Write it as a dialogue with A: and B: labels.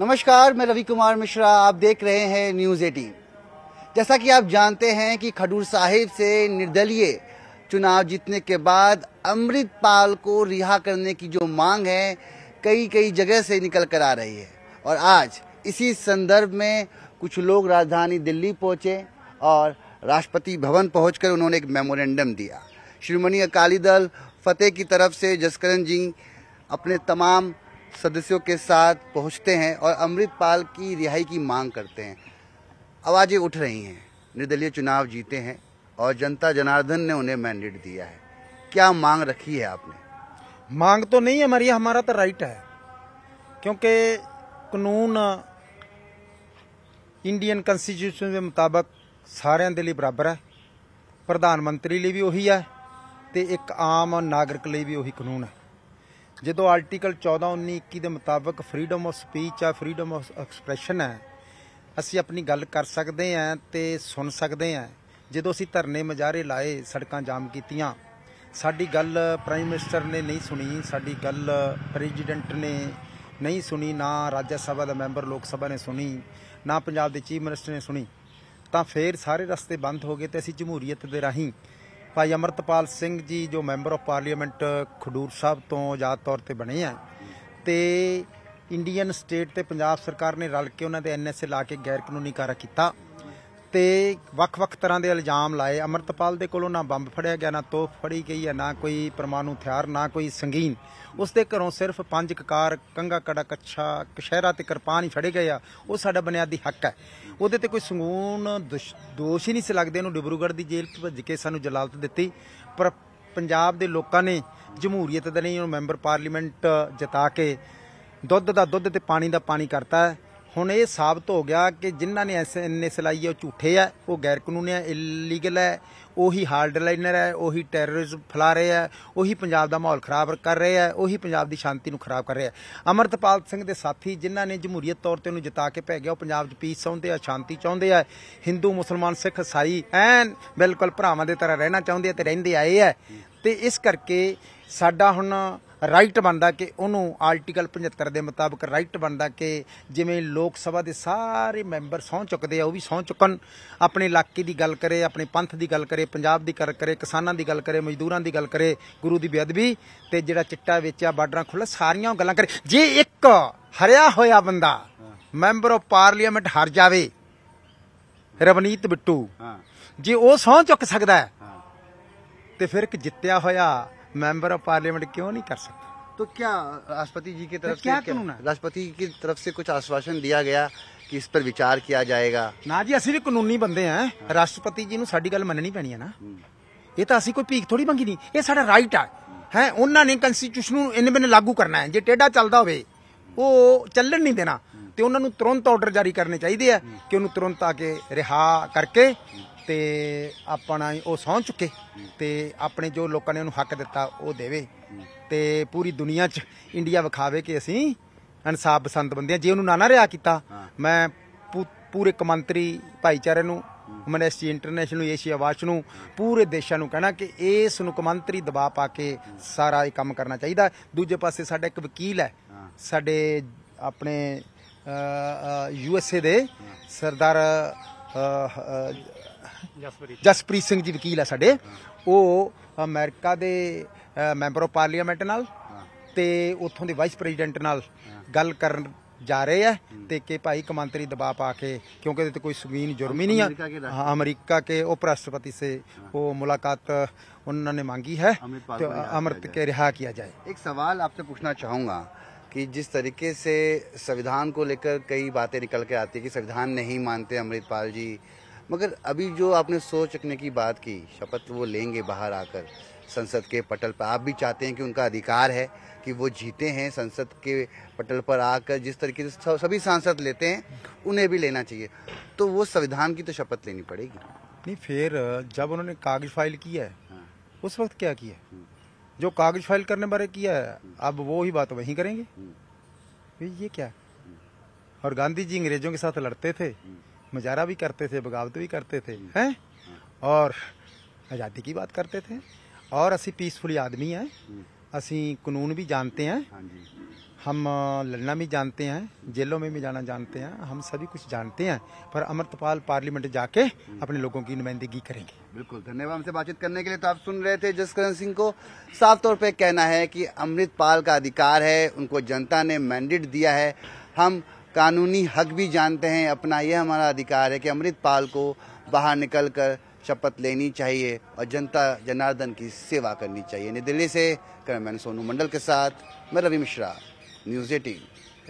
A: नमस्कार मैं रवि कुमार मिश्रा आप देख रहे हैं न्यूज एटीन जैसा कि आप जानते हैं कि खडूर साहिब से निर्दलीय चुनाव जीतने के बाद अमृतपाल को रिहा करने की जो मांग है कई कई जगह से निकल कर आ रही है और आज इसी संदर्भ में कुछ लोग राजधानी दिल्ली पहुंचे और राष्ट्रपति भवन पहुंचकर उन्होंने एक मेमोरेंडम दिया श्रोमणी अकाली दल फतेह की तरफ से जसकरण जी अपने तमाम सदस्यों के साथ पहुंचते हैं और अमृतपाल की रिहाई की मांग करते हैं आवाज़ें उठ रही हैं निर्दलीय चुनाव जीते हैं और जनता जनार्दन ने उन्हें मैंडेट दिया है क्या मांग रखी है आपने मांग तो नहीं है हमारी हमारा तो राइट है क्योंकि
B: कानून इंडियन कॉन्स्टिट्यूशन के मुताबिक सारे ਦੇ बराबर है प्रधानमंत्री लिए भी ਲਈ है तो एक आम नागरिक ਆਮ भी ਲਈ कानून है ਜਦੋਂ ਆਰਟੀਕਲ 14 19 21 ਦੇ ਮੁਤਾਬਕ freedom of speech or freedom of expression ਹੈ ਅਸੀਂ ਆਪਣੀ ਗੱਲ ਕਰ ਸਕਦੇ ਆ ਤੇ ਸੁਣ ਸਕਦੇ ਆ ਜਦੋਂ ਅਸੀਂ ਧਰਨੇ ਮਜਾਰੇ ਲਾਏ ਸੜਕਾਂ ਜਾਮ ਕੀਤੀਆਂ ਸਾਡੀ ਗੱਲ ਪ੍ਰਾਈਮ ਮਿਨਿਸਟਰ ਨੇ ਨਹੀਂ ਸੁਣੀ ਸਾਡੀ ਗੱਲ ਪ੍ਰੈਜ਼ੀਡੈਂਟ ਨੇ ਨਹੀਂ ਸੁਣੀ ਨਾ ਰਾਜ ਸਭਾ ਦਾ ਮੈਂਬਰ ਲੋਕ ਸਭਾ ਨੇ ਸੁਣੀ ਨਾ ਪੰਜਾਬ ਦੇ ਚੀਫ ਮਿਨਿਸਟਰ ਨੇ ਸੁਣੀ ਤਾਂ ਫੇਰ ਸਾਰੇ ਰਸਤੇ ਬੰਦ ਹੋ ਗਏ ਤੇ ਅਸੀਂ ਜਮਹੂਰੀਅਤ ਦੇ ਰਾਹੀਂ ਭਾਈ ਅਮਰਤਪਾਲ ਸਿੰਘ ਜੀ ਜੋ member of parliament Khadoor Sahib ਤੋਂ ਆਜ਼ਾਦ ਤੌਰ ਤੇ ਬਣੇ ਆ ਤੇ ਇੰਡੀਅਨ ਸਟੇਟ ਤੇ ਪੰਜਾਬ ਸਰਕਾਰ ਨੇ ਰਲ ਕੇ ਉਹਨਾਂ ਦੇ ਐਨਐਸਏ ਲਾ ਕੇ ਗੈਰ ਕਾਨੂੰਨੀ ਕਾਰਾ ਕੀਤਾ ਤੇ ਵੱਖ-ਵੱਖ ਤਰ੍ਹਾਂ ਦੇ ਇਲਜ਼ਾਮ ਲਾਏ ਅਮਰਤਪਾਲ ਦੇ ਕੋਲੋਂ ਨਾ ਬੰਬ ਫੜਿਆ ਗਿਆ ਨਾ ਤੋਪ ਫੜੀ ਗਈ ਹੈ ਨਾ ਕੋਈ ਪਰਮਾਣੂ ਹਥਿਆਰ ਨਾ ਕੋਈ ਸੰਗੀਨ ਉਸ ਦੇ ਘਰੋਂ ਸਿਰਫ ਪੰਜ ਕਕਾਰ ਕੰਗਾ ਕੜਾ ਕੱਛਾ ਕਸ਼ਹਿਰਾ ਤੇ ਕਿਰਪਾਨ ਹੀ ਫੜੇ ਗਏ ਆ ਉਹ ਸਾਡਾ ਬੁਨਿਆਦੀ ਹੱਕ ਹੈ ਉਹਦੇ ਤੇ ਕੋਈ ਸੰਗੂਨ ਦੋਸ਼ ਹੀ ਨਹੀਂ ਸੀ ਲੱਗਦੇ ਇਹਨੂੰ ਡਿਬਰੂਗੜ੍ਹ ਦੀ ਜੇਲ੍ਹ ਤੋਂ ਭੱਜ ਕੇ ਸਾਨੂੰ ਜਲਾਲਤ ਦਿੱਤੀ ਪਰ ਪੰਜਾਬ ਦੇ ਲੋਕਾਂ ਨੇ ਜਮਹੂਰੀਅਤ ਦੇ ਲਈ ਉਹ ਮੈਂਬਰ ਪਾਰਲੀਮੈਂਟ ਜਿਤਾ ਕੇ ਦੁੱਧ ਦਾ ਦੁੱਧ ਤੇ ਪਾਣੀ ਦਾ ਪਾਣੀ ਕਰਤਾ ਹੈ ਹੁਣ ਇਹ ਸਾਬਤ ਹੋ ਗਿਆ ਕਿ ਜਿਨ੍ਹਾਂ ਨੇ ਐਨਐਸ ਚਲਾਈ ਹੈ ਉਹ ਝੂਠੇ ਆ ਉਹ ਗੈਰ ਕਾਨੂੰਨੀ ਹੈ ਇਲੀਗਲ ਹੈ ਉਹੀ ਹਾਰਡ ਲਾਈਨਰ ਹੈ ਉਹੀ ਟੈਰਰਿਜ਼ਮ ਫਲਾ ਰਹੇ ਆ ਉਹੀ ਪੰਜਾਬ ਦਾ ਮਾਹੌਲ ਖਰਾਬ ਕਰ ਰਹੇ ਆ ਉਹੀ ਪੰਜਾਬ ਦੀ ਸ਼ਾਂਤੀ ਨੂੰ ਖਰਾਬ ਕਰ ਰਹੇ ਆ ਅਮਰਤਪਾਲ ਸਿੰਘ ਦੇ ਸਾਥੀ ਜਿਨ੍ਹਾਂ ਨੇ ਜਮਹੂਰੀਅਤ ਤੌਰ ਤੇ ਉਹਨੂੰ ਜਿਤਾ ਕੇ ਪੈ ਗਿਆ ਉਹ ਪੰਜਾਬ 'ਚ ਪੀਸ ਚਾਹੁੰਦੇ ਆ ਸ਼ਾਂਤੀ ਚਾਹੁੰਦੇ ਆ ਹਿੰਦੂ ਮੁਸਲਮਾਨ ਸਿੱਖ ਸਾਈ ਐਨ ਬਿਲਕੁਲ ਭਰਾਵਾਂ ਦੇ ਤਰ੍ਹਾਂ ਰਹਿਣਾ ਚਾਹੁੰਦੇ ਆ ਤੇ ਰਹਿੰਦੇ ਆਏ ਆ ਤੇ ਇਸ ਕਰਕੇ ਸਾਡਾ ਹੁਣ ਰਾਈਟ ਬਣਦਾ ਕਿ ਉਹਨੂੰ ਆਰਟੀਕਲ 75 ਦੇ ਮੁਤਾਬਕ ਰਾਈਟ ਬਣਦਾ ਕਿ ਜਿਵੇਂ ਲੋਕ ਸਭਾ ਦੇ ਸਾਰੇ ਮੈਂਬਰ ਸੌਂ ਚੁੱਕਦੇ ਆ ਉਹ ਵੀ ਸੌਂ ਚੁੱਕਣ ਆਪਣੇ ਇਲਾਕੇ ਦੀ ਗੱਲ ਕਰੇ ਆਪਣੇ ਪੰਥ ਦੀ ਗੱਲ ਕਰੇ ਪੰਜਾਬ ਦੀ ਗੱਲ ਕਰੇ ਕਿਸਾਨਾਂ ਦੀ ਗੱਲ ਕਰੇ ਮਜ਼ਦੂਰਾਂ ਦੀ ਗੱਲ ਕਰੇ ਗੁਰੂ ਦੀ ਬੇਅਦਬੀ ਤੇ ਜਿਹੜਾ ਚਿੱਟਾ ਵੇਚਿਆ ਬਾਰਡਰਾਂ ਖੁੱਲ੍ਹ ਸਾਰੀਆਂ ਗੱਲਾਂ ਕਰੇ ਜੇ ਇੱਕ ਹਰਿਆ ਹੋਇਆ ਬੰਦਾ ਮੈਂਬਰ ਆਫ ਪਾਰਲੀਮੈਂਟ ਹਰ ਜਾਵੇ ਰਵਨੀਤ ਬਿੱਟੂ ਜੇ ਉਹ ਸੌਂ ਚੁੱਕ ਸਕਦਾ ਤੇ ਫਿਰ ਇੱਕ ਜਿੱਤਿਆ ਹੋਇਆ मेंबर ऑफ पार्लियामेंट क्यों नहीं कर सकता
A: तो क्या राष्ट्रपति जी की तरफ तो क्या से कानून है राष्ट्रपति की तरफ से कुछ आश्वासन दिया गया कि इस पर विचार किया जाएगा ਨਾ ਜੀ ਅਸੀਂ ਵੀ ਕਾਨੂੰਨੀ ਬੰਦੇ ਆ ਰਾਸ਼ਟਰਪਤੀ
B: ਜੀ ਨੂੰ ਸਾਡੀ ਗੱਲ ਮੰਨਣੀ ਪੈਣੀ ਹੈ ਨਾ ਇਹ ਤਾਂ ਅਸੀਂ ਕੋਈ ਭੀਖ ਥੋੜੀ ਮੰਗੀ ਨਹੀਂ ਇਹ ਸਾਡਾ ਰਾਈਟ ਆ ਹੈ ਉਹਨਾਂ ਨੇ ਕਨਸਟੀਟਿਊਸ਼ਨ ਨੂੰ ਇਹਨੇ ਬਿਨ ਲਾਗੂ ਕਰਨਾ ਹੈ ਜੇ ਟੇਢਾ ਚੱਲਦਾ ਹੋਵੇ ਉਹ ਚੱਲਣ ਨਹੀਂ ਦੇਣਾ ਤੇ ਉਹਨਾਂ ਨੂੰ ਤੁਰੰਤ ਆਰਡਰ ਜਾਰੀ ਕਰਨੇ ਚਾਹੀਦੇ ਆ ਕਿ ਉਹਨੂੰ ਤੁਰੰਤ ਆ ਕੇ ਰਿਹਾ ਕਰਕੇ ਤੇ ਆਪਣਾ ਉਹ ਸੌਂ ਚੁੱਕੇ ਤੇ ਆਪਣੇ ਜੋ ਲੋਕਾਂ ਨੇ ਉਹਨੂੰ ਹੱਕ ਦਿੱਤਾ ਉਹ ਦੇਵੇ ਤੇ ਪੂਰੀ ਦੁਨੀਆ 'ਚ ਇੰਡੀਆ ਵਿਖਾਵੇ ਕਿ ਅਸੀਂ ਇਨਸਾਫ ਬਸੰਤ ਬੰਦਿਆਂ ਜੇ ਉਹਨੂੰ ਨਾ ਨਾ ਰਿਆ ਕੀਤਾ ਮੈਂ ਪੂਰੇ ਕਮੰਤਰੀ ਭਾਈਚਾਰੇ ਨੂੰ ਮਨੈਸਟੀ ਇੰਟਰਨੈਸ਼ਨਲ ਨੂੰ ਏਸ਼ੀਆ ਵਾਚ ਨੂੰ ਪੂਰੇ ਦੇਸ਼ਾਂ ਨੂੰ ਕਹਿਣਾ ਕਿ ਇਸ ਨੂੰ ਕਮੰਤਰੀ ਦਬਾਅ ਪਾ ਕੇ ਸਾਰਾ ਇਹ ਕੰਮ ਕਰਨਾ ਚਾਹੀਦਾ ਦੂਜੇ ਪਾਸੇ ਸਾਡਾ ਇੱਕ ਵਕੀਲ ਹੈ ਸਾਡੇ ਆਪਣੇ ਯੂਐਸਏ ਦੇ ਸਰਦਾਰ जसप्रीत सिंह जी वकील है ਸਾਡੇ ਉਹ ਅਮਰੀਕਾ के ਮੈਂਬਰ ਆਫ ਪਾਰਲੀਮੈਂਟ ਨਾਲ ਤੇ ਉੱਥੋਂ ਦੇ ਵਾਈਸ ਪ੍ਰੈਜ਼ੀਡੈਂਟ ਨਾਲ ਗੱਲ ਕਰਨ ਜਾ ਰਹੇ ਆ ਤੇ ਕਿ ਭਾਈ ਕਮਾਂਤਰੀ ਦਬਾਅ ਪਾ क्योंकि ਇਹਦੇ ਤੇ ਕੋਈ जुर्म ही नहीं है हाँ के उपराष्ट्रपति से वो मुलाकात उन्होंने मांगी है तो अमृत के रिहा
A: किया जाए एक सवाल आपसे पूछना चाहूँगा कि जिस तरीके से संविधान को लेकर कई बातें निकल के आती है कि संविधान नहीं मानते अमृतपाल जी मगर अभी जो आपने सोच रखने की बात की शपथ वो लेंगे बाहर आकर संसद के पटल पर आप भी चाहते हैं कि उनका अधिकार है कि वो जीते हैं संसद के पटल पर आकर जिस तरीके से सभी सांसद लेते हैं उन्हें भी लेना चाहिए तो वो संविधान की तो शपथ लेनी पड़ेगी नहीं फिर जब उन्होंने कागज फाइल किया है हाँ। उस वक्त क्या किया हम्म। जो कागज फाइल
B: करने बारे किया है हम्म। अब वो ही बात वहीं करेंगे हम्म। ये क्या और गांधी जी अंग्रेजों के साथ लड़ते थे मजारा भी करते थे बगावत भी करते थे हम्म। हैं और आज़ादी की बात करते थे और असी पीसफुल आदमी हैं हम्म। असी कानून भी जानते हैं हाँ हम लड़ना भी जानते हैं जेलों में भी जाना जानते हैं हम सभी कुछ जानते हैं पर अमृतपाल पार्लियामेंट जाके हम्म। अपने लोगों की नुमाइंदगी करेंगे
A: बिल्कुल धन्यवाद हमसे बातचीत करने के लिए तो आप सुन रहे थे जसकरण सिंह को साफ तौर पे कहना है कि अमृतपाल का अधिकार है उनको जनता ने मैंडेट दिया है हम कानूनी हक भी जानते हैं अपना यह हमारा अधिकार है कि अमृतपाल को बाहर निकल कर शपथ लेनी चाहिए और जनता जनार्दन की सेवा करनी चाहिए नई दिल्ली से कर्मैन सोनू मंडल के साथ मैं रवि मिश्रा न्यूज़ एटीन